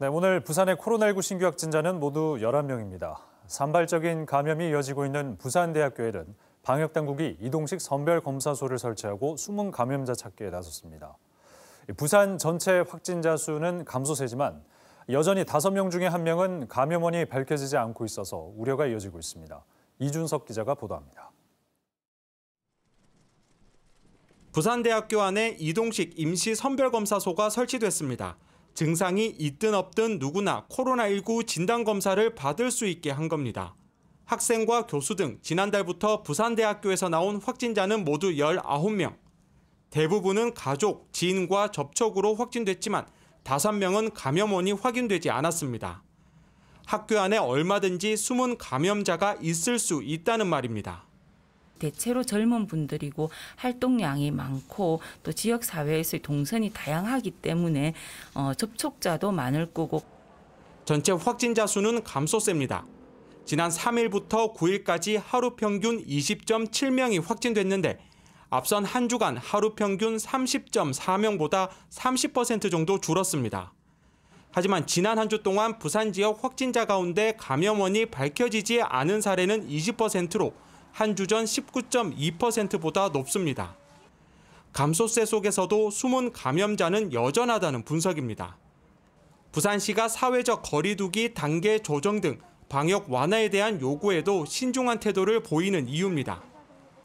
네, 오늘 부산의 코로나19 신규 확진자는 모두 11명입니다. 산발적인 감염이 이어지고 있는 부산대학교에는 방역당국이 이동식 선별검사소를 설치하고 숨은 감염자 찾기에 나섰습니다. 부산 전체 확진자 수는 감소세지만 여전히 5명 중에 1명은 감염원이 밝혀지지 않고 있어서 우려가 이어지고 있습니다. 이준석 기자가 보도합니다. 부산대학교 안에 이동식 임시 선별검사소가 설치됐습니다. 증상이 있든 없든 누구나 코로나19 진단검사를 받을 수 있게 한 겁니다. 학생과 교수 등 지난달부터 부산대학교에서 나온 확진자는 모두 19명. 대부분은 가족, 지인과 접촉으로 확진됐지만 5명은 감염원이 확인되지 않았습니다. 학교 안에 얼마든지 숨은 감염자가 있을 수 있다는 말입니다. 대체로 젊은 분들이고 활동량이 많고 또 지역 사회에서의 동선이 다양하기 때문에 어, 접촉자도 많을 거고 전체 확진자 수는 감소세입니다. 지난 3일부터 9일까지 하루 평균 20.7명이 확진됐는데 앞선 한 주간 하루 평균 30.4명보다 30% 정도 줄었습니다. 하지만 지난 한 주 동안 부산 지역 확진자 가운데 감염원이 밝혀지지 않은 사례는 20%로 한주전 19.2%보다 높습니다. 감소세 속에서도 숨은 감염자는 여전하다는 분석입니다. 부산시가 사회적 거리두기 단계 조정 등 방역 완화에 대한 요구에도 신중한 태도를 보이는 이유입니다.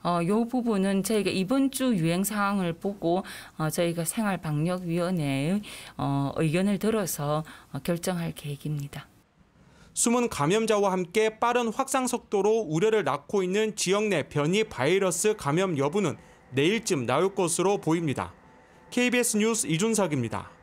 어, 요 부분은 저희가 이번 주 유행 상황을 보고 어, 저희가 생활방역위원회의 어, 의견을 들어서 어, 결정할 계획입니다. 숨은 감염자와 함께 빠른 확산 속도로 우려를 낳고 있는 지역 내 변이 바이러스 감염 여부는 내일쯤 나올 것으로 보입니다. KBS 뉴스 이준석입니다.